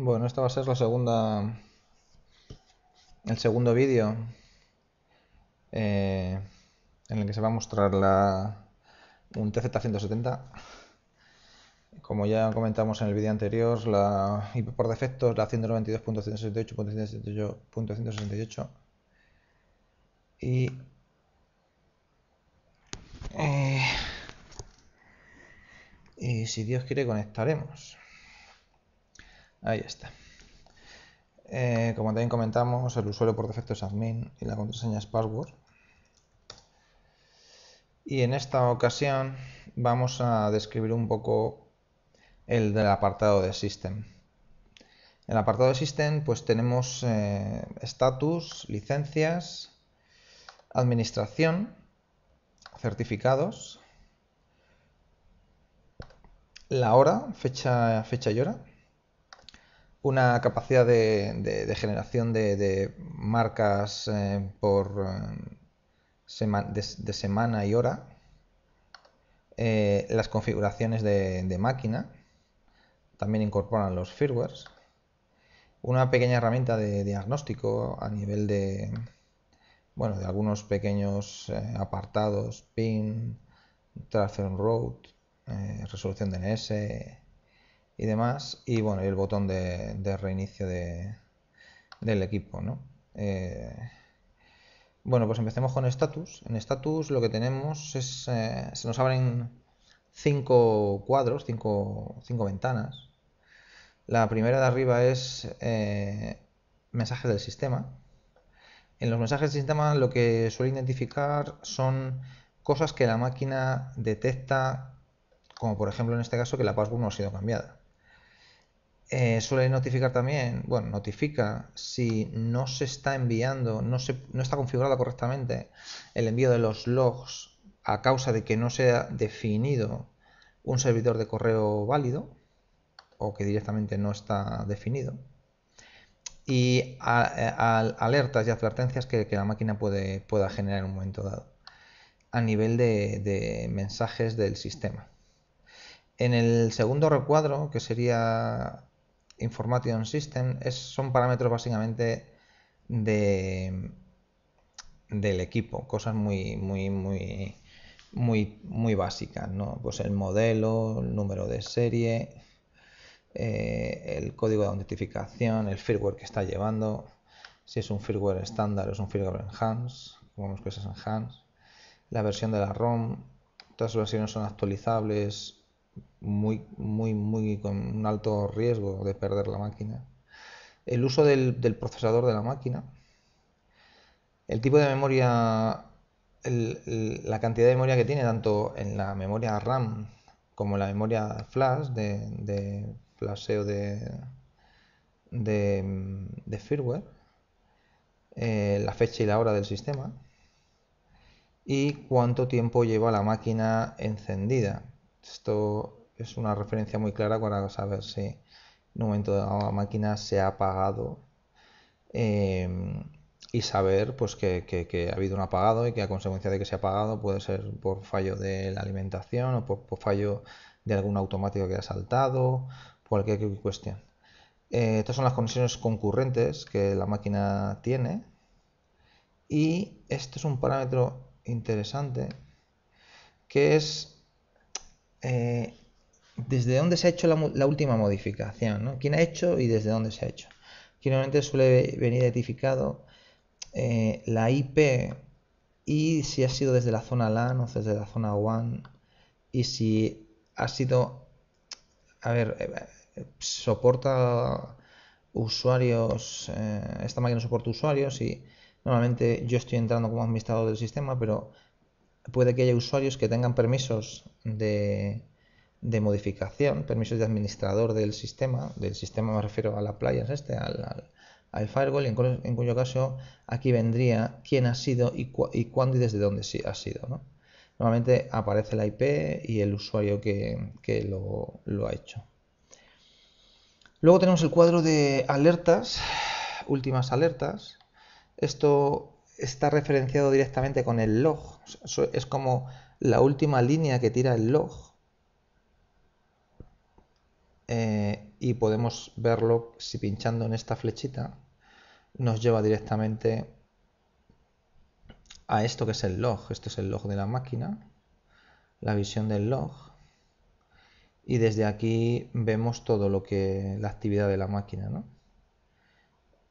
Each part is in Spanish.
Bueno, esta va a ser la segunda. El segundo vídeo eh, en el que se va a mostrar la, un TZ170. Como ya comentamos en el vídeo anterior, la, y por defecto la 192.168.168 Y. Eh, y si Dios quiere, conectaremos. Ahí está. Eh, como también comentamos, el usuario por defecto es admin y la contraseña es password. Y en esta ocasión vamos a describir un poco el del apartado de System. En el apartado de System pues tenemos eh, estatus, licencias, administración, certificados, la hora, fecha, fecha y hora, una capacidad de, generación de, marcas eh, por eh, de, semana y hora, eh, las configuraciones de, máquina, también incorporan los firmwares, una pequeña herramienta de diagnóstico a nivel de, bueno, de algunos pequeños apartados, PIN, Transfer Road, resolución DNS, y demás. Y bueno, el botón de, reinicio de, del equipo, eh, bueno, pues empecemos con status. En status lo que tenemos es, eh, se nos abren cinco cuadros, cinco, ventanas. La primera de arriba es eh, mensaje del sistema. En los mensajes del sistema lo que suele identificar son cosas que la máquina detecta, como por ejemplo en este caso que la password no ha sido cambiada. Eh, suele notificar también, bueno, notifica si no se está enviando, no, no está configurado correctamente el envío de los logs a causa de que no sea definido un servidor de correo válido o que directamente no está definido. Y eh, alertas y advertencias que, la máquina puede, pueda generar en un momento dado a nivel de mensajes del sistema. En el segundo recuadro, que sería Information System es, son parámetros básicamente de, del equipo, cosas muy, muy, muy, muy, muy básicas, ¿no? Pues el modelo, el número de serie, eh, el código de autentificación, el firmware que está llevando, si es un firmware estándar o es un firmware enhanced, como que enhanced, la versión de la ROM, todas las versiones son actualizables, muy, muy, muy con un alto riesgo de perder la máquina. El uso del, procesador de la máquina. El tipo de memoria, la cantidad de memoria que tiene, tanto en la memoria RAM como en la memoria flash de, de flasheo de, de, firmware, eh, la fecha y la hora del sistema y cuánto tiempo lleva la máquina encendida. Esto es una referencia muy clara para saber si en un momento de la máquina se ha apagado em, y saber pues que, ha habido un apagado y que a consecuencia de que se ha apagado puede ser por fallo de la alimentación o por, fallo de algún automático que ha saltado, cualquier cuestión. Eh, estas son las conexiones concurrentes que la máquina tiene y este es un parámetro interesante que es eh, desde dónde se ha hecho la, última modificación, ¿no? quién ha hecho y desde dónde se ha hecho. normalmente suele venir identificado eh, la IP y si ha sido desde la zona LAN o desde la zona WAN y si ha sido, a ver, eh, soporta usuarios, esta máquina soporta usuarios y normalmente yo estoy entrando como administrador del sistema, pero puede que haya usuarios que tengan permisos de, de modificación, permisos de administrador del sistema, del sistema me refiero a la playa, este, al, firewall, en cuyo, caso aquí vendría quién ha sido y, cuándo y desde dónde ha sido. ¿no? Normalmente aparece la IP y el usuario que, lo, lo, ha hecho. Luego tenemos el cuadro de alertas, últimas alertas. Esto está referenciado directamente con el log. Es como la última línea que tira el log. Eh, y podemos verlo si pinchando en esta flechita nos lleva directamente a esto que es el log. Esto es el log de la máquina, la visión del log. Y desde aquí vemos todo lo que la actividad de la máquina, ¿no?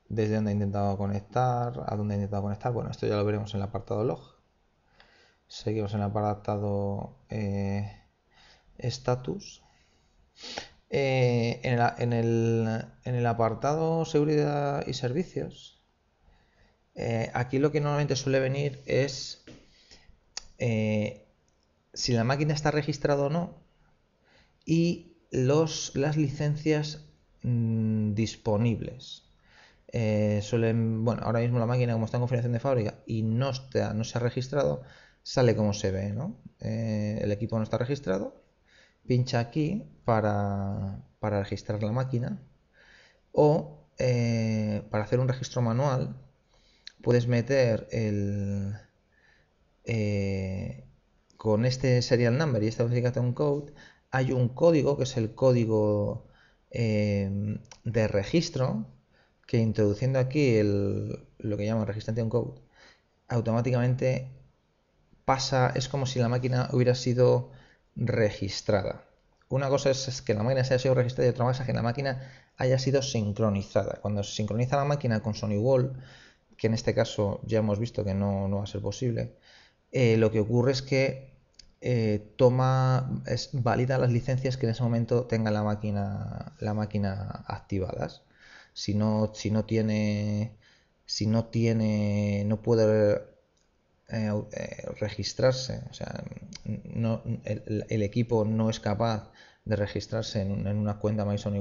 desde dónde ha intentado conectar, a dónde ha intentado conectar. Bueno, esto ya lo veremos en el apartado log. Seguimos en el apartado eh, status. Eh, en, el, apartado seguridad y servicios, eh, aquí lo que normalmente suele venir es si la máquina está registrada o no y las licencias mm, disponibles. Eh, suelen, bueno, ahora mismo la máquina como está en configuración de fábrica y no, se ha registrado, sale como se ve, ¿no? Eh, el equipo no está registrado, pincha aquí para, registrar la máquina o eh, para hacer un registro manual puedes meter el... con este serial number y esta un code hay un código que es el código de registro que introduciendo aquí lo que llaman registrante un code, automáticamente pasa, es como si la máquina hubiera sido registrada. Una cosa es que la máquina se haya sido registrada y otra cosa es que la máquina haya sido sincronizada. Cuando se sincroniza la máquina con Sony Wall, que en este caso ya hemos visto que no, va a ser posible, eh, lo que ocurre es que eh, toma, es, valida las licencias que en ese momento tenga la máquina, la máquina activadas si no, tiene, si no tiene, no puede eh, eh, registrarse, o sea, el, equipo no es capaz de registrarse en, una cuenta Mason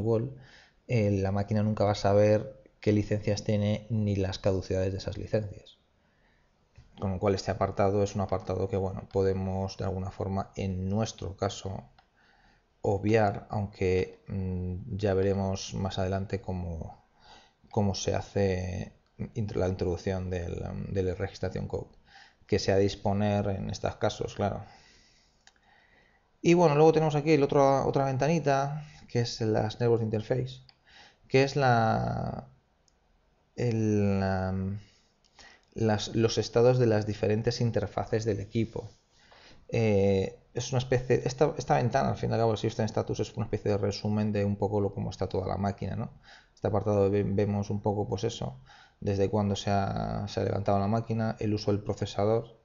eh, la máquina nunca va a saber qué licencias tiene ni las caducidades de esas licencias. Con lo cual este apartado es un apartado que bueno, podemos de alguna forma en nuestro caso obviar, aunque mm, ya veremos más adelante cómo, cómo se hace la introducción del, la registración code que se ha disponer en estos casos, claro. Y bueno, luego tenemos aquí el otro, otra ventanita, que es las Network Interface, que es la, el, los estados de las diferentes interfaces del equipo. Eh, es una especie, esta, esta ventana, al fin y al cabo, el System Status es una especie de resumen de un poco lo, cómo está toda la máquina, ¿no? Este apartado vemos un poco, pues eso, desde cuándo se ha, levantado la máquina, el uso del procesador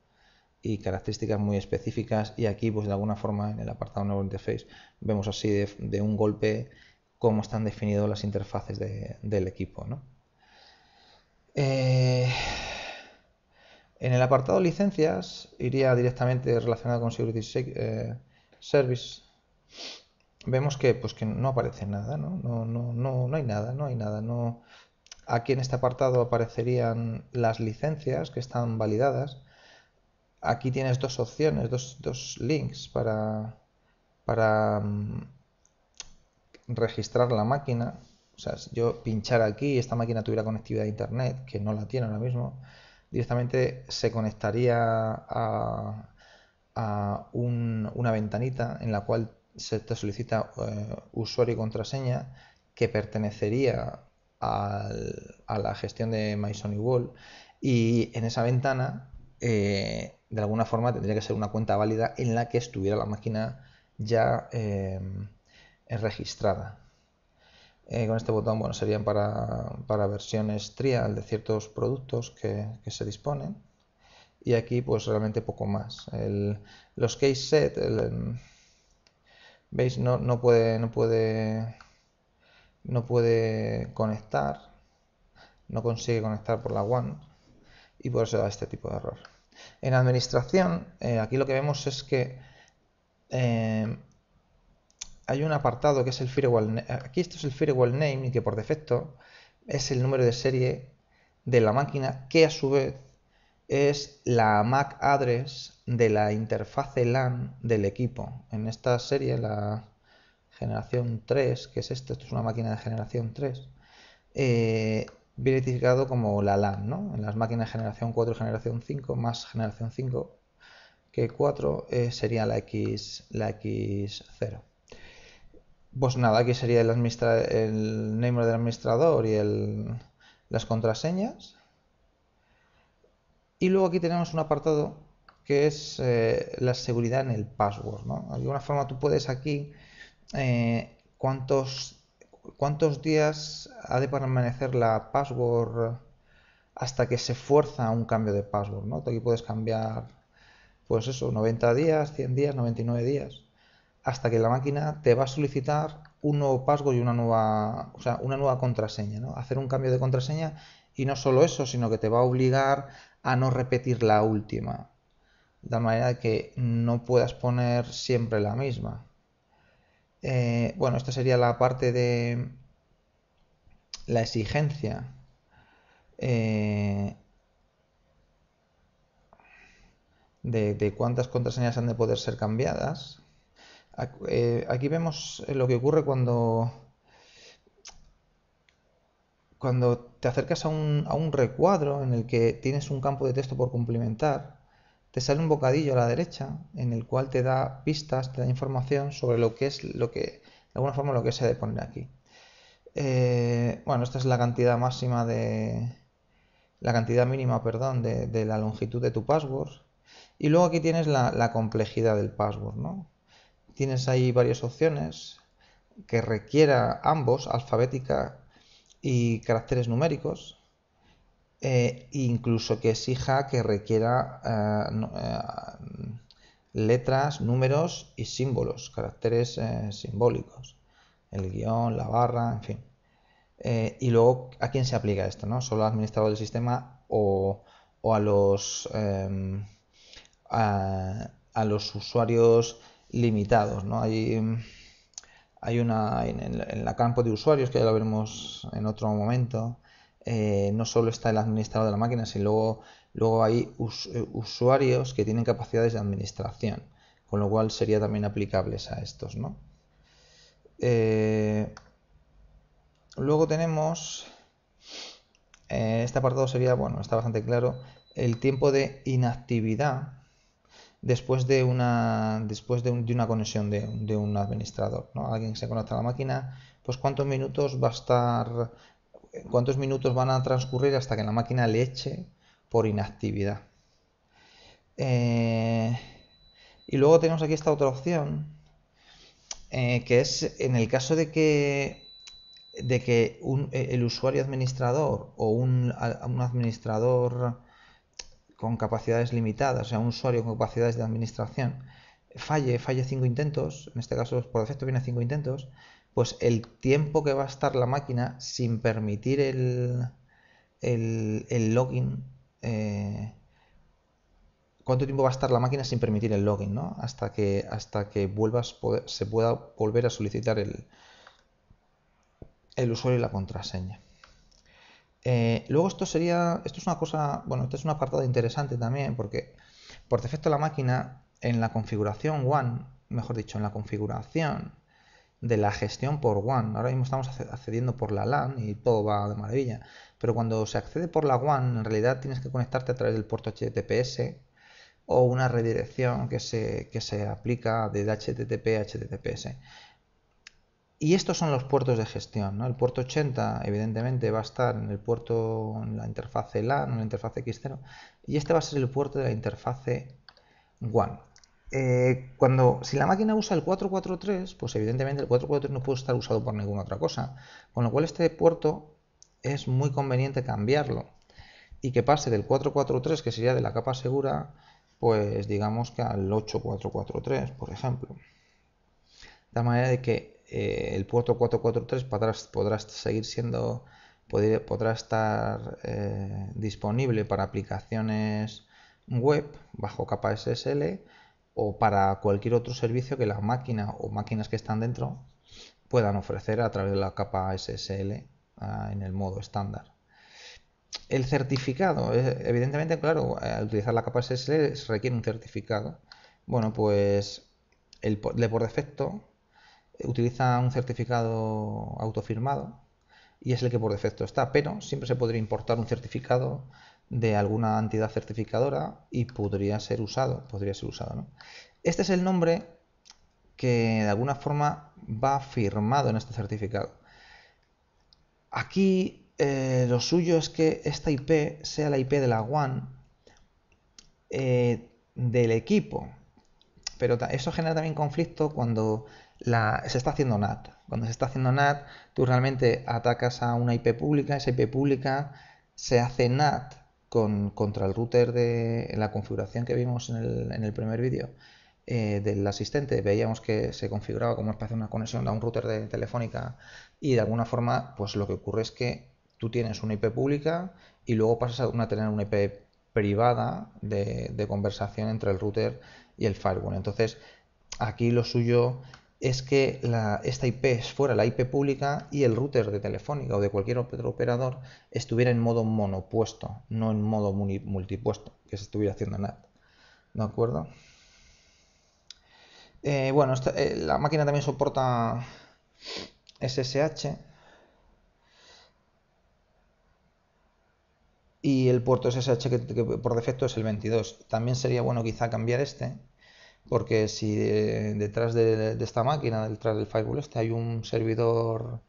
y características muy específicas y aquí, pues de alguna forma, en el apartado nuevo interface, vemos así de, un golpe cómo están definidas las interfaces del equipo, eh, en el apartado licencias iría directamente relacionado con Security eh, Service. Vemos que, pues, que no aparece nada, ¿no? No, no, no, hay nada, no hay nada. Aquí en este apartado aparecerían las licencias que están validadas. Aquí tienes dos opciones, dos, links para, para mm, registrar la máquina. O sea, si yo pinchar aquí esta máquina tuviera conectividad a internet, que no la tiene ahora mismo, directamente se conectaría a, una ventanita en la cual se te solicita eh, usuario y contraseña que pertenecería a la gestión de MySonyWall y en esa ventana eh, de alguna forma tendría que ser una cuenta válida en la que estuviera la máquina ya eh, registrada. Eh, con este botón bueno, serían para, versiones trial de ciertos productos que, se disponen. Y aquí pues realmente poco más. los case set, em, veis, no, no, puede, no, puede, no puede conectar, no consigue conectar por la one y por eso da este tipo de error. En administración, eh, aquí lo que vemos es que em, hay un apartado que es el firewall. Aquí esto es el firewall name y que por defecto es el número de serie de la máquina que a su vez es la MAC address de la interfaz LAN del equipo. En esta serie, la generación 3, que es esto, esto es una máquina de generación 3, eh, viene identificado como la LAN, ¿no? En las máquinas de generación 4 y generación 5, más generación 5 que 4, eh, sería la, X, la X0. Pues nada, aquí sería el, el nombre del administrador y el, las contraseñas. Y luego aquí tenemos un apartado que es eh, la seguridad en el password. ¿no? De alguna forma tú puedes aquí eh, cuántos, cuántos días ha de permanecer la password hasta que se fuerza un cambio de password. ¿no? aquí puedes cambiar, pues eso, 90 días, 100 días, 99 días hasta que la máquina te va a solicitar un nuevo pasgo y una nueva, una nueva contraseña, ¿no? Hacer un cambio de contraseña y no solo eso, sino que te va a obligar a no repetir la última, de manera que no puedas poner siempre la misma. Eh, bueno, esta sería la parte de la exigencia. Eh, de cuántas contraseñas han de poder ser cambiadas. Eh, aquí vemos eh, lo que ocurre cuando, cuando te acercas a un, recuadro en el que tienes un campo de texto por cumplimentar Te sale un bocadillo a la derecha en el cual te da pistas, te da información sobre lo que es lo que, de alguna forma, lo que se ha de poner aquí. Eh, bueno, esta es la cantidad máxima de. La cantidad mínima, perdón, de, la longitud de tu password. Y luego aquí tienes la, la complejidad del password, ¿no? Tienes ahí varias opciones que requiera ambos, alfabética y caracteres numéricos, eh, incluso que exija que requiera eh, eh, letras, números y símbolos, caracteres simbólicos, el guión, la barra, en fin. y luego, ¿a quién se aplica esto? ¿no? ¿Solo al administrador del sistema o, a los... Em, a los usuarios limitados. ¿no? Hay, mm, hay una en, el campo de usuarios, que ya lo veremos en otro momento, eh, no solo está el administrador de la máquina, sino luego, luego hay eh, usuarios que tienen capacidades de administración, con lo cual sería también aplicables a estos. Eh, luego tenemos, este apartado sería, bueno, está bastante claro, el tiempo de inactividad después de una, después de, una conexión de, un administrador, alguien que se conecta a la máquina, pues cuántos minutos va a estar, cuántos minutos van a transcurrir hasta que la máquina le eche por inactividad. Eh, y luego tenemos aquí esta otra opción, eh, que es en el caso de que, de que un, el usuario administrador o un, un administrador con capacidades limitadas, o sea, un usuario con capacidades de administración, falle, falle cinco intentos, en este caso por defecto viene cinco intentos, pues el tiempo que va a estar la máquina sin permitir el, el, login, eh, cuánto tiempo va a estar la máquina sin permitir el login, ¿no? Hasta que, hasta que vuelvas se pueda volver a solicitar el, el usuario y la contraseña. Eh, luego esto sería, esto es una cosa, bueno, esto es un apartado interesante también porque por defecto la máquina en la configuración One, mejor dicho, en la configuración de la gestión por WAN. Ahora mismo estamos accediendo por la LAN y todo va de maravilla. Pero cuando se accede por la WAN, en realidad tienes que conectarte a través del puerto HTTPS o una redirección que se, que se aplica de HTTP a HTTPS. Y estos son los puertos de gestión. El puerto 80, evidentemente, va a estar en el puerto, en la interfaz LAN, en la interfaz X0, y este va a ser el puerto de la interfase WAN. Eh, cuando, si la máquina usa el 443, pues evidentemente el 443 no puede estar usado por ninguna otra cosa, con lo cual este puerto es muy conveniente cambiarlo y que pase del 443, que sería de la capa segura, pues digamos que al 8443, por ejemplo. De manera de que eh, el puerto 443 podrás, podrás seguir siendo, podrá estar eh, disponible para aplicaciones web bajo capa SSL o para cualquier otro servicio que las máquinas o máquinas que están dentro puedan ofrecer a través de la capa SSL ah, en el modo estándar. El certificado, eh, evidentemente, claro, al utilizar la capa SSL requiere un certificado. Bueno, pues el, de por defecto utiliza un certificado autofirmado y es el que por defecto está, pero siempre se podría importar un certificado de alguna entidad certificadora y podría ser usado, podría ser usado, Este es el nombre que de alguna forma va firmado en este certificado. Aquí eh, lo suyo es que esta IP sea la IP de la WAN eh, del equipo, pero eso genera también conflicto cuando la, se está haciendo NAT. Cuando se está haciendo NAT, tú realmente atacas a una IP pública, esa IP pública se hace NAT con, contra el router de la configuración que vimos en el, primer vídeo eh, del asistente. Veíamos que se configuraba como espacio una conexión a un router de telefónica y de alguna forma, pues lo que ocurre es que tú tienes una IP pública y luego pasas a tener una IP privada de conversación entre el router y el firewall. Entonces, aquí lo suyo es que esta IP fuera la IP pública y el router de Telefónica o de cualquier otro operador estuviera en modo monopuesto, no en modo multipuesto, que se estuviera haciendo NAT. ¿De acuerdo? Eh, bueno, eh, la máquina también soporta SSH. Y el puerto SSH que por defecto es el 22. También sería bueno quizá cambiar este porque si eh, detrás de, esta máquina, detrás del firewall este, hay un servidor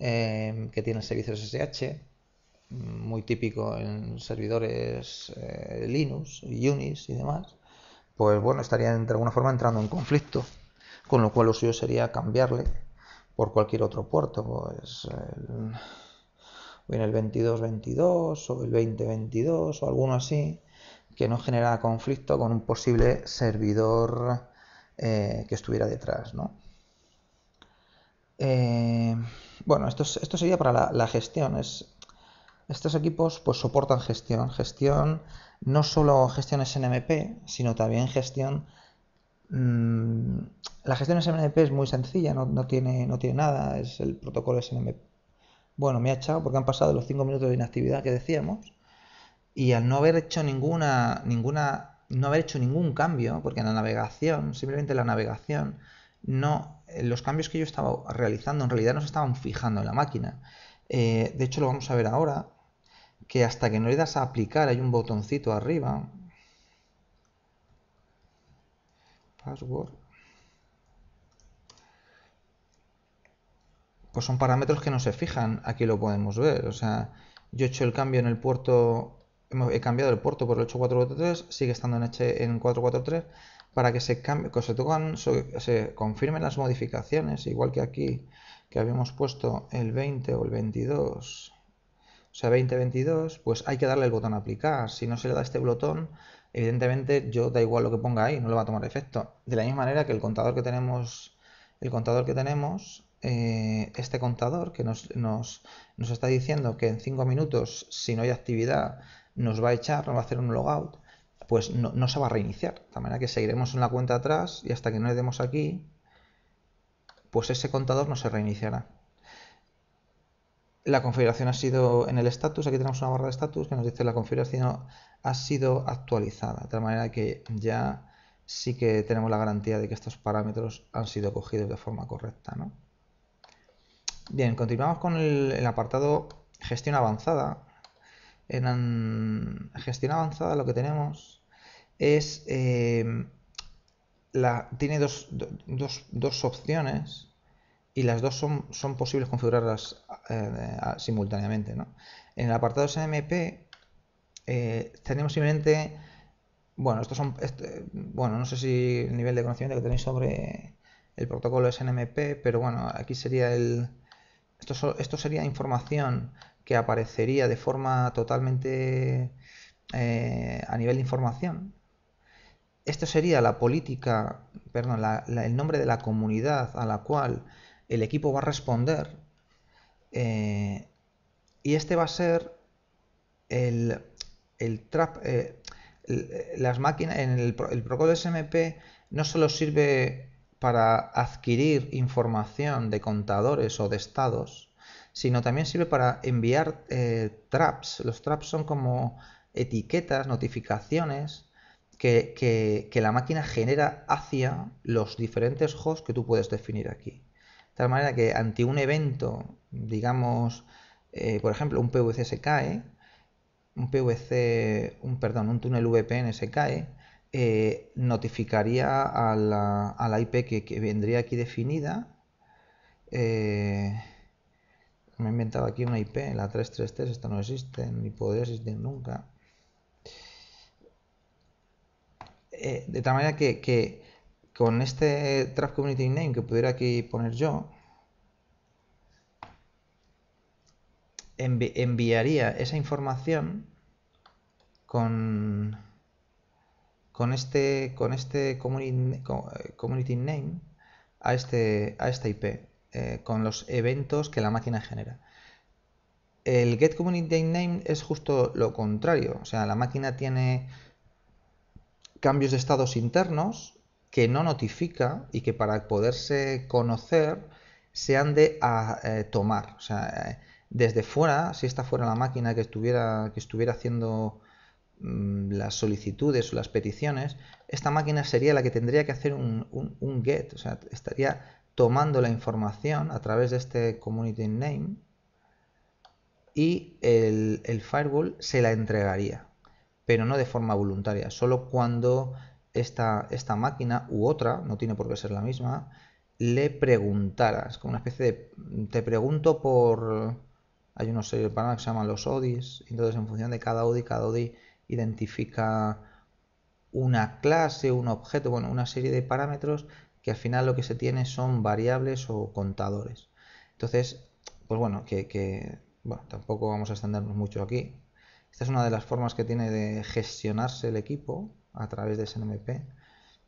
em, que tiene servicios SSH, mm, muy típico en servidores eh, Linux, Unix y demás, pues bueno, estarían de alguna forma entrando en conflicto, con lo cual lo suyo sería cambiarle por cualquier otro puerto, pues el, el 2222 o el 2022 o alguno así, que no generara conflicto con un posible servidor eh, que estuviera detrás. Eh, bueno, esto, sería para la, gestión. Es, estos equipos pues, soportan gestión, gestión no solo gestión SNMP, sino también gestión... Mm, la gestión SNMP es muy sencilla, no, tiene, no tiene nada, es el protocolo SNMP. Bueno, me ha echado porque han pasado los 5 minutos de inactividad que decíamos y al no haber hecho ninguna, ninguna, no haber hecho ningún cambio, porque en la navegación, simplemente la navegación, no, eh, los cambios que yo estaba realizando en realidad no se estaban fijando en la máquina. Eh, de hecho, lo vamos a ver ahora, que hasta que no le das a aplicar hay un botoncito arriba. Password. Pues son parámetros que no se fijan, aquí lo podemos ver. O sea, yo he hecho el cambio en el puerto he cambiado el puerto por el 8443, sigue estando en, en 443, para que se, se, tocan, confirmen las modificaciones, igual que aquí, que habíamos puesto el 20 o el 22, o sea, 2022, pues hay que darle el botón aplicar. Si no se le da este botón, evidentemente yo da igual lo que ponga ahí, no le va a tomar efecto. De la misma manera que el contador que tenemos, el contador que tenemos eh, este contador que nos, nos, nos está diciendo que en 5 minutos, si no hay actividad, nos va a echar, nos va a hacer un logout, pues no, se va a reiniciar. De manera que seguiremos en la cuenta atrás y hasta que no le demos aquí, pues ese contador no se reiniciará. La configuración ha sido en el status, aquí tenemos una barra de status que nos dice la configuración ha sido actualizada, de manera que ya sí que tenemos la garantía de que estos parámetros han sido cogidos de forma correcta. Bien, continuamos con el apartado gestión avanzada, en gestión avanzada lo que tenemos es em, la, tiene dos, dos, opciones y las dos son, son posibles configurarlas eh, simultáneamente. En el apartado SNMP eh, tenemos simplemente, bueno, estos son, este, bueno, no sé si el nivel de conocimiento que tenéis sobre el protocolo SNMP, pero bueno, aquí sería el, esto, esto sería información que aparecería de forma totalmente eh, a nivel de información. Esto sería la política, perdón, el nombre de la comunidad a la cual el equipo va a responder. Eh, y este va a ser el, el trap. Eh, las máquinas, en el, el protocolo SMP no solo sirve para adquirir información de contadores o de estados, sino también sirve para enviar eh, traps. Los traps son como etiquetas, notificaciones que, la máquina genera hacia los diferentes hosts que tú puedes definir aquí. De tal manera que ante un evento, digamos, eh, por ejemplo, un PVC se cae, un PVC, un, perdón, un túnel VPN se cae, eh, notificaría a la, IP que, vendría aquí definida me he inventado aquí una IP, la 333, esta no existe, ni podría existir nunca. Eh, de tal manera que, con este Trap Community Name que pudiera aquí poner yo, enviaría esa información con, con este, con este community, community name a, este, a esta IP. Eh, con los eventos que la máquina genera. El get community name es justo lo contrario, o sea, la máquina tiene cambios de estados internos que no notifica y que para poderse conocer se han de eh, tomar. O sea, eh, desde fuera, si esta fuera la máquina que estuviera, que estuviera haciendo mm, las solicitudes o las peticiones, esta máquina sería la que tendría que hacer un, un, get, o sea, estaría tomando la información a través de este community name y el, firewall se la entregaría, pero no de forma voluntaria, solo cuando esta, esta máquina u otra, no tiene por qué ser la misma, le es como una especie de te pregunto por hay unos parámetros que se llaman los ODIs, entonces en función de cada ODI, cada ODI identifica una clase, un objeto, bueno, una serie de parámetros que al final lo que se tiene son variables o contadores. Entonces, pues bueno, que, tampoco vamos a extendernos mucho aquí. Esta es una de las formas que tiene de gestionarse el equipo a través de SNMP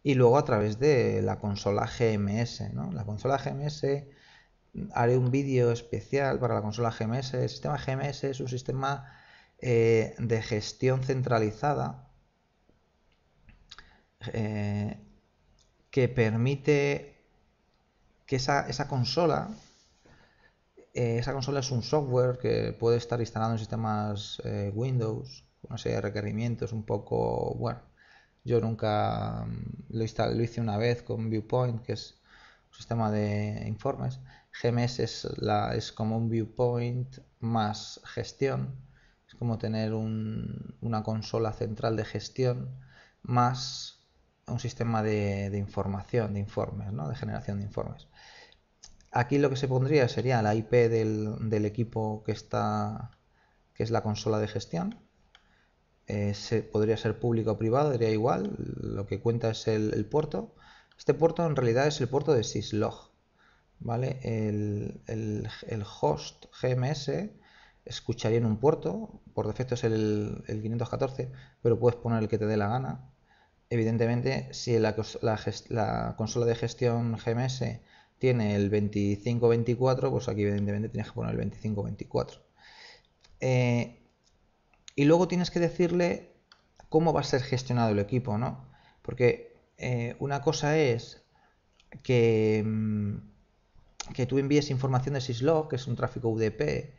y luego a través de la consola GMS. La consola GMS, haré un vídeo especial para la consola GMS. El sistema GMS es un sistema eh, de gestión centralizada eh, que permite que esa, consola, eh, esa consola es un software que puede estar instalado en sistemas eh, Windows, una serie de requerimientos un poco, bueno, yo nunca mm, lo, instalé, hice una vez con Viewpoint, que es un sistema de informes. GMS es, la, es como un Viewpoint más gestión, es como tener un, una consola central de gestión más un sistema de, información, de informes, ¿no? de generación de informes. Aquí lo que se pondría sería la IP del, equipo que está, que es la consola de gestión. Eh, se, podría ser público o privado, diría igual. Lo que cuenta es el, puerto. Este puerto en realidad es el puerto de syslog. ¿vale? El, host GMS escucharía en un puerto, por defecto es el 514, pero puedes poner el que te dé la gana Evidentemente, si la, consola de gestión GMS tiene el 2524, pues aquí evidentemente tienes que poner el 2524. Eh, y luego tienes que decirle cómo va a ser gestionado el equipo, ¿no? Porque eh, una cosa es que, mm, que tú envíes información de syslog, que es un tráfico UDP,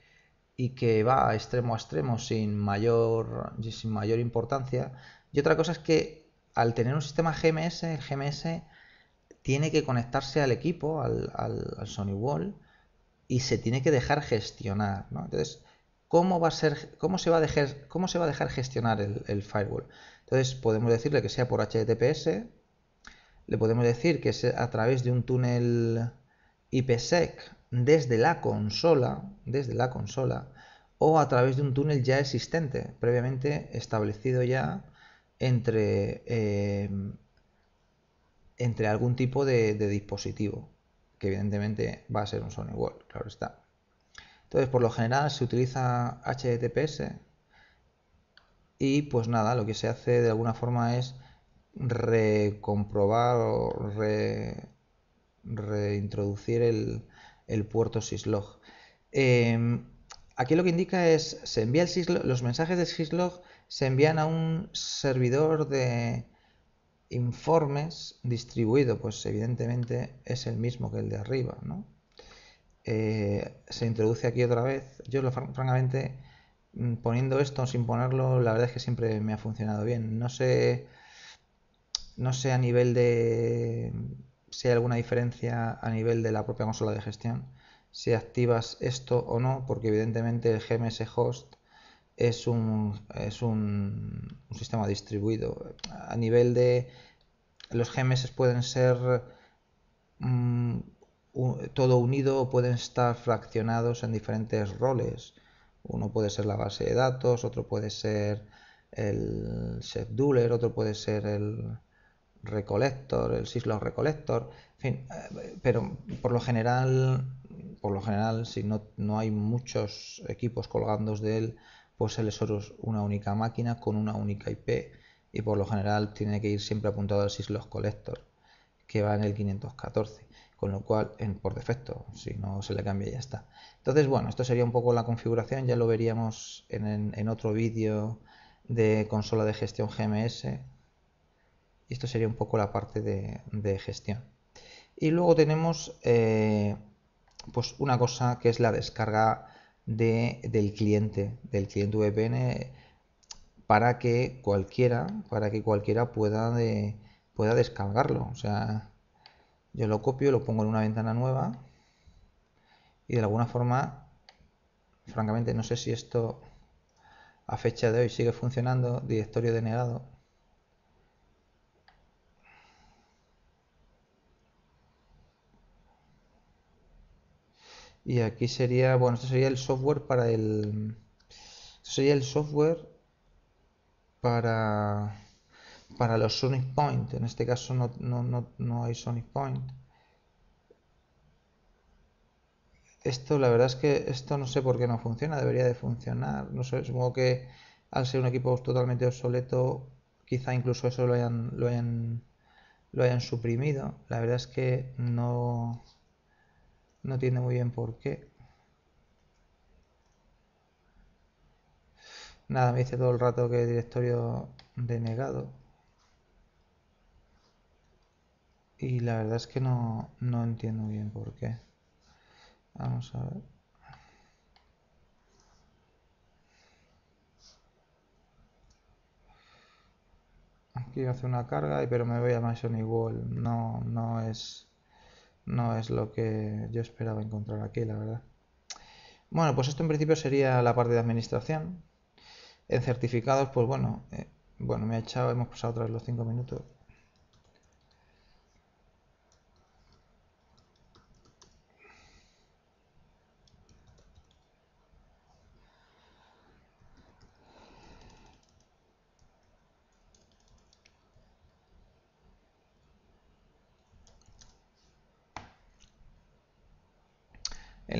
y que va extremo a extremo sin mayor, sin mayor importancia. Y otra cosa es que al tener un sistema GMS, el GMS tiene que conectarse al equipo, al, Sony Wall, y se tiene que dejar gestionar. Entonces, ¿cómo, va a ser, cómo, se va a dejar, gestionar el, firewall? Entonces, podemos decirle que sea por HTTPS, le podemos decir que sea a través de un túnel IPsec desde la consola, desde la consola, o a través de un túnel ya existente, previamente establecido ya entre, eh, entre algún tipo de, dispositivo, que evidentemente va a ser un Sony Wall, claro está. Entonces, por lo general se utiliza HTTPS y pues nada, lo que se hace de alguna forma es recomprobar o reintroducir el, puerto syslog. Eh, aquí lo que indica es, se envía el los mensajes de syslog se envían a un servidor de informes distribuido, pues evidentemente es el mismo que el de arriba, ¿no? Eh, se introduce aquí otra vez. Yo, lo, francamente, mm, poniendo esto sin ponerlo, la verdad es que siempre me ha funcionado bien. No sé, no sé a nivel de si hay alguna diferencia a nivel de la propia consola de gestión, si activas esto o no, porque evidentemente el GMS Host es un, sistema distribuido. A nivel de los GMS pueden ser mm, todo unido o pueden estar fraccionados en diferentes roles. Uno puede ser la base de datos, otro puede ser el scheduler, otro puede ser el recolector, el syslog recolector, eh, pero por lo general, por lo general, si no, no hay muchos equipos colgando de él, pues posee solo una única máquina con una única IP y por lo general tiene que ir siempre apuntado al Syslog Collector que va en el 514 con lo cual por defecto si no se le cambia ya está entonces bueno esto sería un poco la configuración ya lo veríamos en, otro vídeo de consola de gestión GMS y esto sería un poco la parte de, gestión y luego tenemos eh, pues una cosa que es la descarga de, del cliente, del cliente VPN, para que cualquiera, para que cualquiera pueda, de, pueda descargarlo. O sea, yo lo copio, lo pongo en una ventana nueva y de alguna forma, francamente, no sé si esto a fecha de hoy sigue funcionando, directorio denegado Y aquí sería, bueno, esto sería el software para el... Esto sería el software para, para los Sonic Point. En este caso no, no, hay Sonic Point. Esto, la verdad es que esto no sé por qué no funciona, debería de funcionar. No sé, supongo que al ser un equipo totalmente obsoleto, quizá incluso eso lo hayan, lo lo hayan suprimido. La verdad es que no, no tiene muy bien por qué. Nada, me dice todo el rato que directorio denegado. Y la verdad es que no, no entiendo bien por qué. Vamos a ver. Aquí hace una carga, pero me voy a Mason igual. No, no es no es lo que yo esperaba encontrar aquí, la verdad. Bueno, pues esto en principio sería la parte de administración. En certificados, pues bueno, eh, bueno, me ha echado, hemos pasado otra vez los 5 minutos.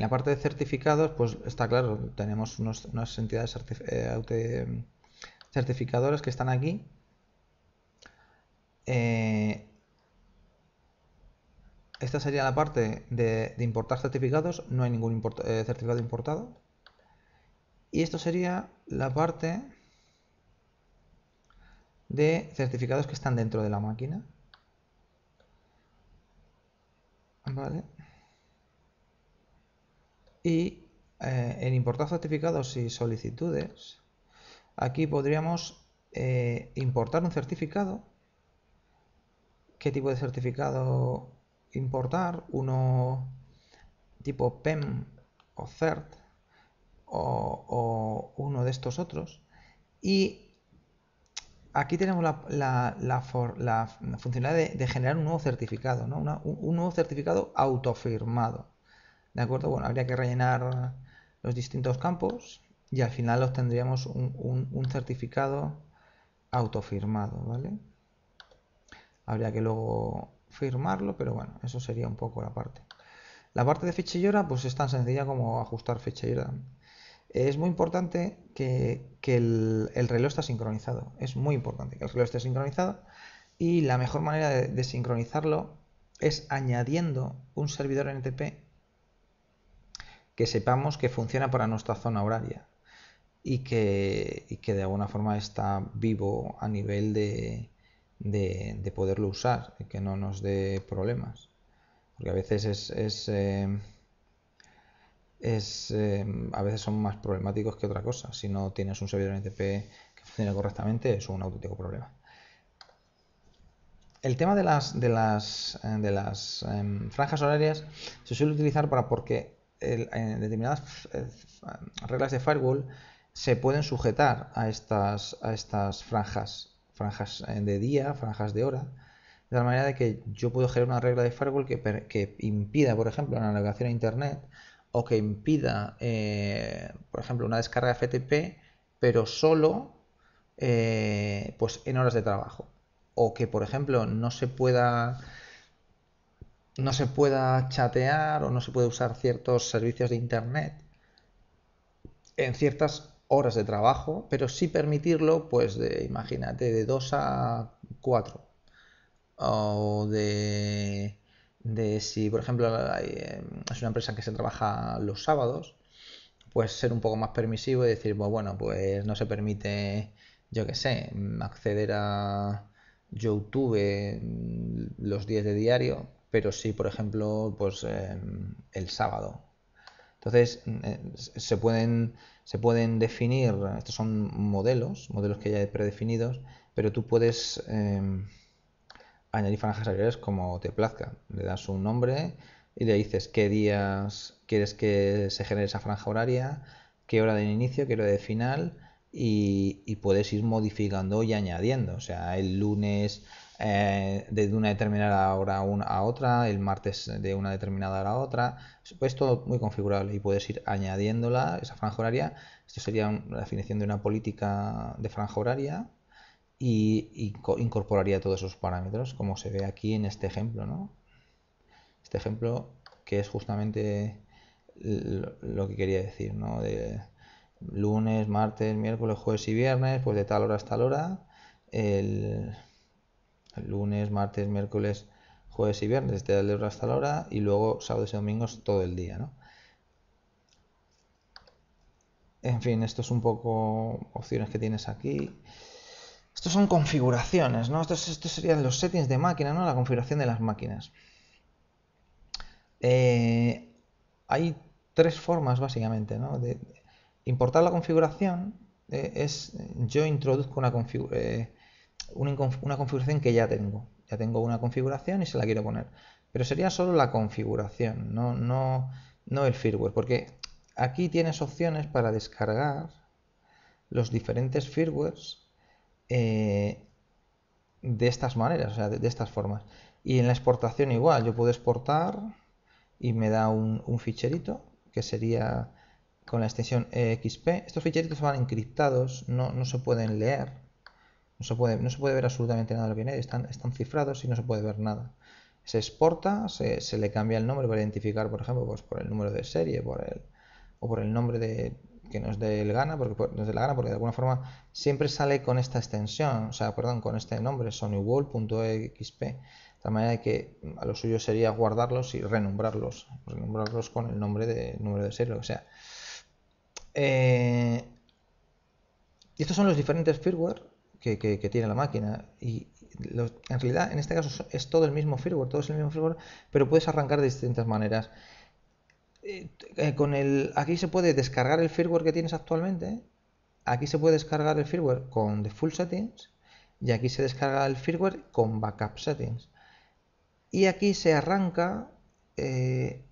en la parte de certificados, pues está claro, tenemos unas entidades eh, certificadoras que están aquí. Eh, esta sería la parte de, importar certificados, no hay ningún eh, certificado importado. Y esto sería la parte de certificados que están dentro de la máquina. Vale. Y eh, en importar certificados y solicitudes, aquí podríamos eh, importar un certificado. ¿Qué tipo de certificado importar? Uno tipo PEM o CERT o, uno de estos otros. Y aquí tenemos la, la, funcionalidad de, generar un nuevo certificado, un nuevo certificado autofirmado. ¿De acuerdo? Bueno, habría que rellenar los distintos campos y al final obtendríamos un, un, un certificado autofirmado, ¿vale? Habría que luego firmarlo, pero bueno, eso sería un poco la parte. La parte de fecha y hora, pues es tan sencilla como ajustar fecha y hora. Es muy importante que, el, reloj está sincronizado. Es muy importante que el reloj esté sincronizado. Y la mejor manera de, de sincronizarlo es añadiendo un servidor NTP que sepamos que funciona para nuestra zona horaria y que, de alguna forma está vivo a nivel de, poderlo usar y que no nos dé problemas. Porque a veces es... Eh, eh, a veces son más problemáticos que otra cosa. Si no tienes un servidor NTP que funcione correctamente, es un auténtico problema. El tema de las, de las, de las em, franjas horarias se suele utilizar para porque en determinadas eh, reglas de firewall se pueden sujetar a estas, a estas franjas, franjas eh, de día, franjas de hora, de tal manera de que yo puedo generar una regla de firewall que, impida, por ejemplo, la navegación a Internet o que impida, eh, por ejemplo, una descarga FTP, pero solo pues en horas de trabajo. O que, por ejemplo, no se pueda no se pueda chatear o no se puede usar ciertos servicios de Internet en ciertas horas de trabajo, pero sí permitirlo, pues de, imagínate, de 2 a 4. O de, de si, por ejemplo, eh, es una empresa que se trabaja los sábados, pues ser un poco más permisivo y decir, pues bueno, pues no se permite, yo qué sé, acceder a YouTube mm, los días de diario, pero sí, por ejemplo, pues em, el sábado. Entonces, mm, eh, se, pueden, se pueden definir, estos son modelos, modelos que ya hay predefinidos, pero tú puedes em, añadir franjas horarias como te plazca. Le das un nombre y le dices qué días quieres que se genere esa franja horaria, qué hora de inicio, qué hora de final, y, y puedes ir modificando y añadiendo. O sea, el lunes eh, de una determinada hora a otra, el martes de una determinada hora a otra. es pues, todo muy configurable y puedes ir añadiéndola, esa franja horaria. Esto sería la definición de una política de franja horaria y, incorporaría todos esos parámetros, como se ve aquí en este ejemplo. ¿no? Este ejemplo que es justamente lo que quería decir, ¿no? De lunes, martes, miércoles, jueves y viernes, pues de tal hora hasta tal hora, el, lunes, martes, miércoles, jueves y viernes desde el hora hasta la hora y luego sábados y domingos todo el día, ¿no? En fin, esto es un poco opciones que tienes aquí. Estos son configuraciones, ¿no? Estos, serían los settings de máquina, ¿no? La configuración de las máquinas. Eh, hay tres formas básicamente, ¿no? De importar la configuración eh, es yo introduzco una configuración. Eh, una, configuración que ya tengo. Ya tengo una configuración y se la quiero poner. Pero sería solo la configuración, no, no, no el firmware, porque aquí tienes opciones para descargar los diferentes firmwares eh, de estas maneras, o sea, de, estas formas. Y en la exportación igual, yo puedo exportar y me da un, ficherito que sería con la extensión e xp Estos ficheritos van encriptados, no, no se pueden leer no se puede, no se puede ver absolutamente nada de lo que viene, están, están cifrados y no se puede ver nada. Se exporta, se, le cambia el nombre para identificar, por ejemplo, pues por el número de serie por el, o por el nombre de, que nos dé el gana, porque nos dé la gana, porque de alguna forma siempre sale con esta extensión, o sea, perdón, con este nombre, sonywall.exp, de tal manera que a lo suyo sería guardarlos y renombrarlos, renombrarlos con el nombre de número de serie, lo que sea. Eh, y estos son los diferentes firmware que, tiene la máquina. Y en realidad, en este caso, es todo el mismo firmware, todo es el mismo firmware, pero puedes arrancar de distintas maneras. Eh, eh, con el, aquí se puede descargar el firmware que tienes actualmente. Aquí se puede descargar el firmware con the full settings. Y aquí se descarga el firmware con backup settings. Y aquí se arranca eh,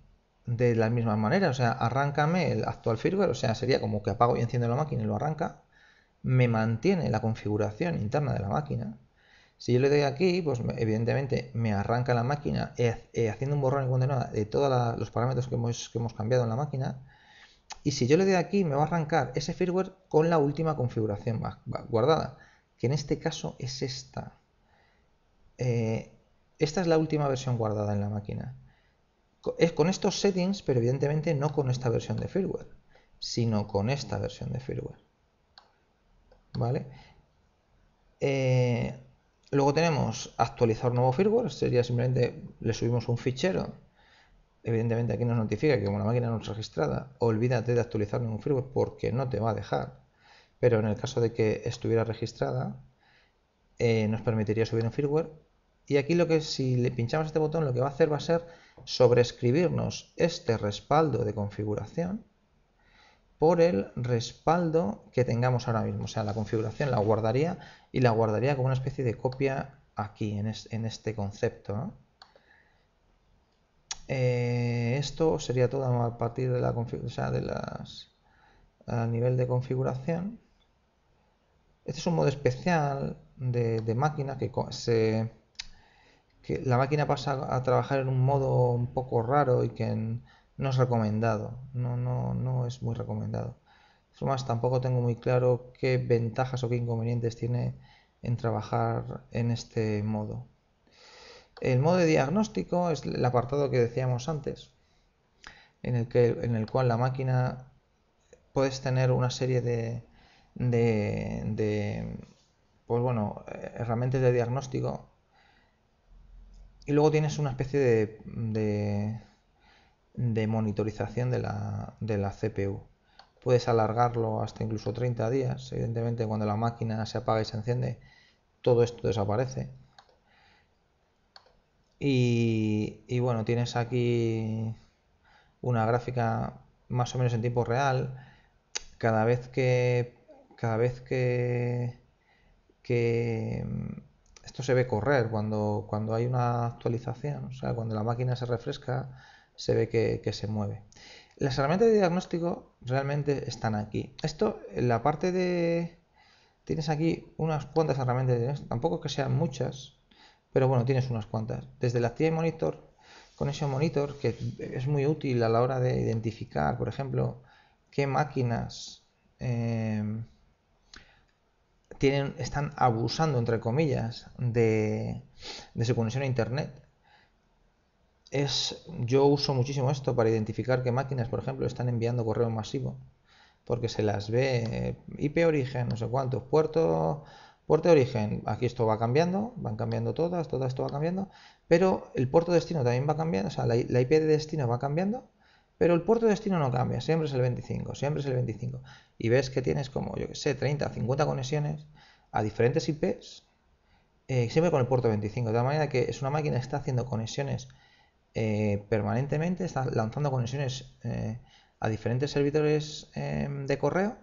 de la misma manera. O sea, arráncame el actual firmware. O sea, sería como que apago y enciendo la máquina y lo arranca me mantiene la configuración interna de la máquina. Si yo le doy aquí, pues evidentemente me arranca la máquina eh, eh, haciendo un borrón y de todos los parámetros que hemos, hemos cambiado en la máquina. Y si yo le doy aquí, me va a arrancar ese firmware con la última configuración guardada, que en este caso es esta. Eh, esta es la última versión guardada en la máquina. Es con estos settings, pero evidentemente no con esta versión de firmware, sino con esta versión de firmware. ¿vale? Eh, luego tenemos actualizar nuevo firmware, sería simplemente le subimos un fichero. Evidentemente aquí nos notifica que como la máquina no es registrada, olvídate de actualizar ningún firmware porque no te va a dejar. Pero en el caso de que estuviera registrada, eh, nos permitiría subir un firmware. Y aquí lo que si le pinchamos este botón lo que va a hacer va a ser sobreescribirnos este respaldo de configuración por el respaldo que tengamos ahora mismo. O sea, la configuración la guardaría y la guardaría como una especie de copia aquí, en, este concepto. Eh, esto sería todo a partir de la o de las a nivel de configuración. Este es un modo especial de, máquina que que la máquina pasa a trabajar en un modo un poco raro y que en no es recomendado, no, no, no es muy recomendado. además tampoco tengo muy claro qué ventajas o qué inconvenientes tiene en trabajar en este modo. El modo de diagnóstico es el apartado que decíamos antes, en el, que, en el cual la máquina puedes tener una serie de, de, de pues bueno, herramientas de diagnóstico y luego tienes una especie de de monitorización de la, de la CPU. Puedes alargarlo hasta incluso 30 días. Evidentemente, cuando la máquina se apaga y se enciende, todo esto desaparece. Y, bueno, tienes aquí una gráfica más o menos en tiempo real. Cada vez que. Cada vez que. que esto se ve correr cuando, cuando hay una actualización, o sea, cuando la máquina se refresca, se ve que, se mueve. Las herramientas de diagnóstico realmente están aquí. Esto, en la parte de... Tienes aquí unas cuantas herramientas de diagnóstico, tampoco que sean muchas, pero bueno, tienes unas cuantas. Desde el de Monitor, con ese Monitor, que es muy útil a la hora de identificar, por ejemplo, qué máquinas eh, tienen, están abusando, entre comillas, de su conexión a Internet es, yo uso muchísimo esto para identificar qué máquinas, por ejemplo, están enviando correo masivo, porque se las ve eh, IP origen, no sé cuántos, puerto, puerto de origen, aquí esto va cambiando, van cambiando todas, todo esto va cambiando, pero el puerto de destino también va cambiando, o sea, la, IP de destino va cambiando, pero el puerto de destino no cambia, siempre es el 25, siempre es el 25. Y ves que tienes como, yo que sé, 30 50 conexiones a diferentes IPs, eh, siempre con el puerto 25. De tal manera que es una máquina que está haciendo conexiones eh, permanentemente, está lanzando conexiones eh, a diferentes servidores em, de correo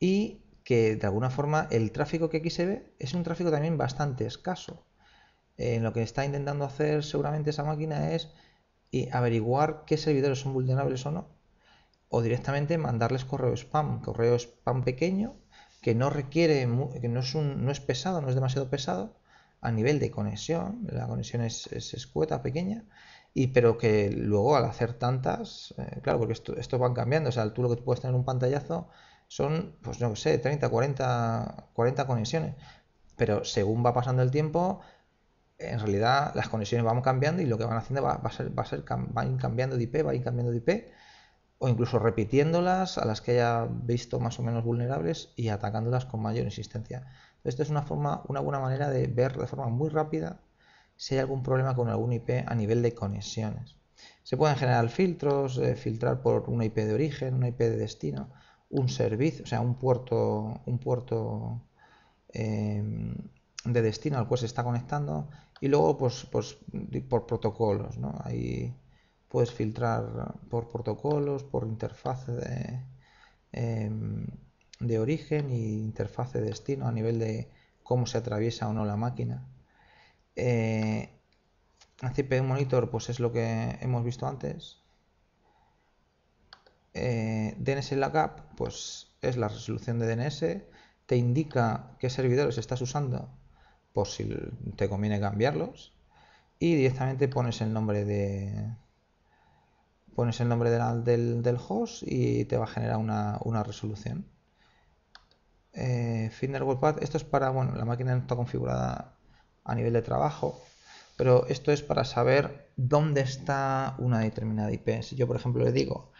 y que de alguna forma el tráfico que aquí se ve es un tráfico también bastante escaso. Eh, lo que está intentando hacer seguramente esa máquina es averiguar qué servidores son vulnerables o no, o directamente mandarles correo spam, correo spam pequeño que no requiere, que no es, un, no es pesado, no es demasiado pesado a nivel de conexión, la conexión es escueta, pequeña, y pero que luego al hacer tantas, eh, claro, porque esto van cambiando, o sea, tú lo que puedes tener en un pantallazo son, pues no sé, 30, 40, 40 conexiones, pero según va pasando el tiempo, en realidad las conexiones van cambiando y lo que van haciendo va, a ser, va a ser, ir cambiando de IP, va a ir cambiando de IP, o incluso repitiéndolas a las que haya visto más o menos vulnerables y atacándolas con mayor insistencia. Esto es una forma, una buena manera de ver de forma muy rápida si hay algún problema con algún IP a nivel de conexiones. Se pueden generar filtros, eh, filtrar por una IP de origen, una IP de destino, un servicio, o sea, un puerto, un puerto em, de destino al cual se está conectando y luego pues, pues por protocolos, ¿no? Ahí puedes filtrar por protocolos, por interfaz de, em, de origen y interfaz de destino a nivel de cómo se atraviesa o no la máquina. Eh, monitor pues es lo que hemos visto antes. Eh, DNS LACAP, pues es la resolución de DNS. Te indica qué servidores estás usando por si te conviene cambiarlos. Y directamente pones el nombre de pones el nombre del, host y te va a generar una, resolución. Eh, Finder esto es para, bueno, la máquina no está configurada a nivel de trabajo, pero esto es para saber dónde está una determinada IP. Si yo, por ejemplo, le digo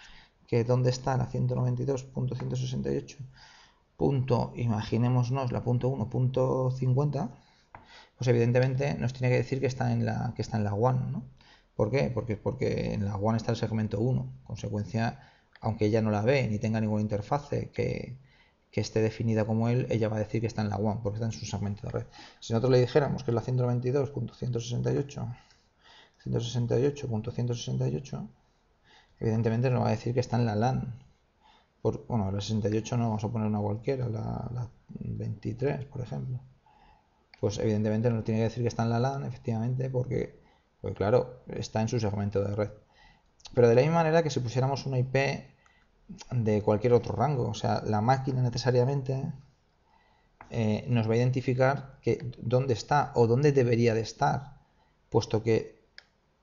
que dónde está la 192.168, imaginémonos la punto 1.50, pues evidentemente nos tiene que decir que está en la que está en la one, ¿no? ¿Por qué? Porque, porque en la WAN está el segmento 1, consecuencia, aunque ella no la ve ni tenga ninguna interfaz, que, que esté definida como él, ella va a decir que está en la WAN, porque está en su segmento de red. Si nosotros le dijéramos que es la 122.168. 168.168, evidentemente nos va a decir que está en la LAN. Por, bueno, la 68 no vamos a poner una cualquiera, la, la 23, por ejemplo. Pues evidentemente nos tiene que decir que está en la LAN, efectivamente, porque, pues claro, está en su segmento de red. Pero de la misma manera que si pusiéramos una IP de cualquier otro rango. O sea, la máquina necesariamente eh, nos va a identificar que dónde está o dónde debería de estar, puesto que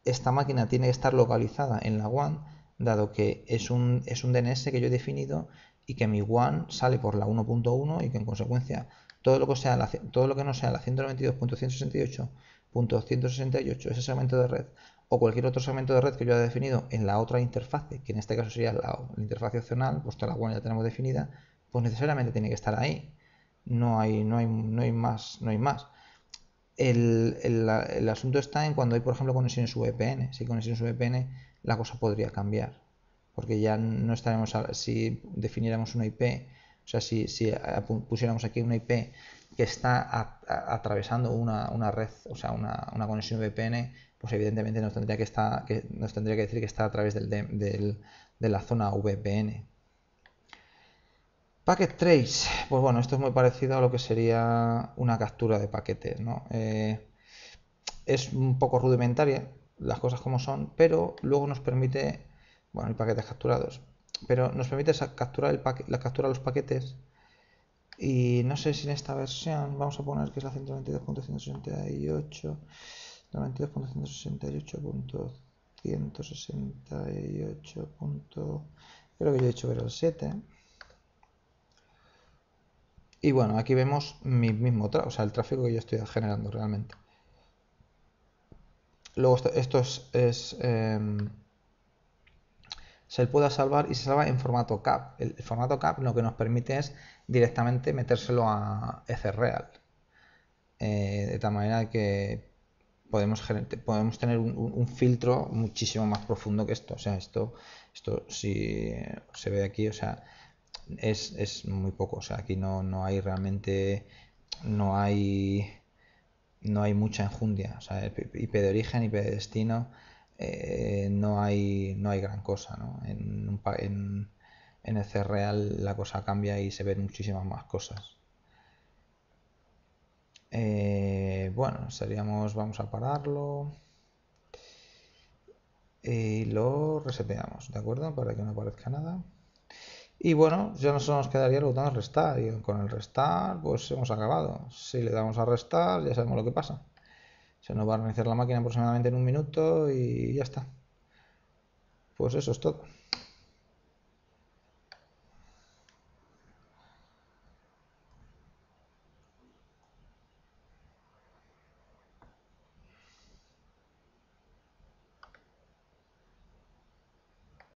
esta máquina tiene que estar localizada en la WAN, dado que es un, es un DNS que yo he definido y que mi WAN sale por la 1.1 y que en consecuencia todo lo que, sea todo lo que no sea la 192.168.168, ese segmento de red, o cualquier otro segmento de red que yo haya definido en la otra interfaz que en este caso sería la, la interfaz opcional, puesto la cual ya tenemos definida, pues necesariamente tiene que estar ahí. No hay, no hay, no hay más, no hay más. El, asunto está en cuando hay, por ejemplo, conexiones VPN. Si hay conexiones VPN, la cosa podría cambiar. Porque ya no estaremos, si definiéramos una IP, o sea, si, pusiéramos aquí una IP que está atravesando una, red, o sea, una, una conexión VPN, pues evidentemente nos tendría que, estar, que, nos tendría que decir que está a través del, de la zona VPN. Packet trace, pues bueno, esto es muy parecido a lo que sería una captura de paquetes, ¿no? Eh, es un poco rudimentaria, las cosas como son, pero luego nos permite, bueno, hay paquetes capturados, pero nos permite capturar el la captura de los paquetes y no sé si en esta versión, vamos a poner que es la 122.168, 92.168.168. Creo que yo he hecho ver el 7. Y bueno, aquí vemos mi mismo tráfico, o sea, el tráfico que yo estoy generando realmente. Luego esto, es... Em, se puede salvar y se salva en formato CAP. El, formato CAP lo que nos permite es directamente metérselo a Freal. Eh, de tal manera que podemos, tener un, filtro muchísimo más profundo que esto. O sea, esto, esto si se ve aquí, o sea, es, es muy poco. O sea, aquí no, no hay realmente, no hay, no hay mucha enjundia. O sea, IP de origen, IP de destino, eh, no, hay, no hay gran cosa. ¿no? En, en, en el C real la cosa cambia y se ven muchísimas más cosas. Eh, bueno, seríamos, vamos a pararlo. Y lo reseteamos, ¿de acuerdo? Para que no aparezca nada. Y bueno, ya no solo nos quedaría el botón restar. Y con el restar, pues hemos acabado. Si le damos a restar, ya sabemos lo que pasa. Se nos va a reiniciar la máquina aproximadamente en un minuto y ya está. Pues eso es todo.